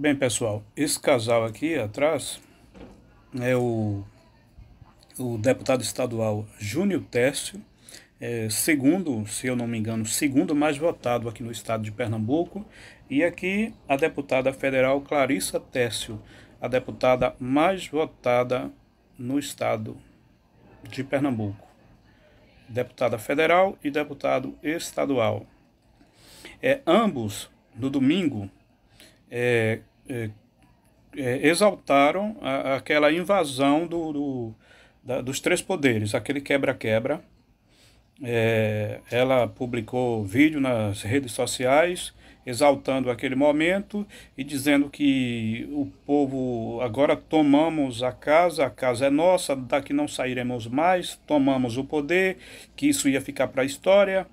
Bem, pessoal, esse casal aqui atrás é o, o deputado estadual Júnior Tércio, é, segundo, se eu não me engano, segundo mais votado aqui no estado de Pernambuco, e aqui a deputada federal Clarissa Tércio, a deputada mais votada no estado de Pernambuco. Deputada federal e deputado estadual. É, ambos, no domingo, é, é, é, exaltaram a, aquela invasão do, do da, dos três poderes, aquele quebra-quebra. É, ela publicou vídeo nas redes sociais exaltando aquele momento e dizendo que o povo agora tomamos a casa, a casa é nossa, daqui não sairemos mais, tomamos o poder, que isso ia ficar para a história,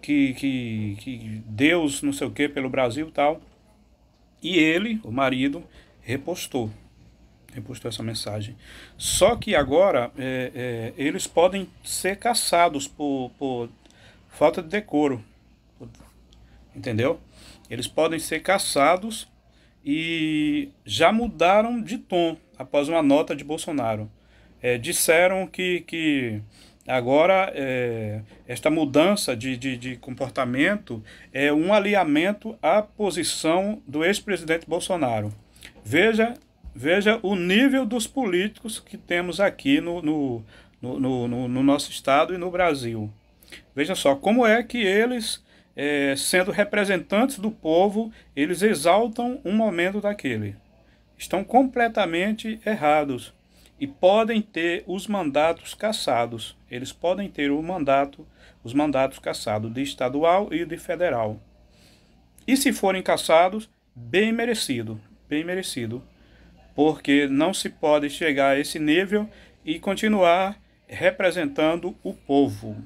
que, que, que Deus não sei o que pelo Brasil tal. E ele, o marido, repostou. Repostou essa mensagem. Só que agora é, é, eles podem ser caçados por, por falta de decoro. Entendeu? Eles podem ser caçados e já mudaram de tom após uma nota de Bolsonaro. É, disseram que, que Agora, é, esta mudança de, de, de, comportamento é um alinhamento à posição do ex-presidente Bolsonaro. Veja, veja o nível dos políticos que temos aqui no, no, no, no, no nosso estado e no Brasil. Veja só como é que eles, é, sendo representantes do povo, eles exaltam um momento daquele. Estão completamente errados e podem ter os mandatos cassados. Eles podem ter o mandato, os mandatos cassados de estadual e de federal. E se forem cassados, bem merecido, bem merecido, porque não se pode chegar a esse nível e continuar representando o povo.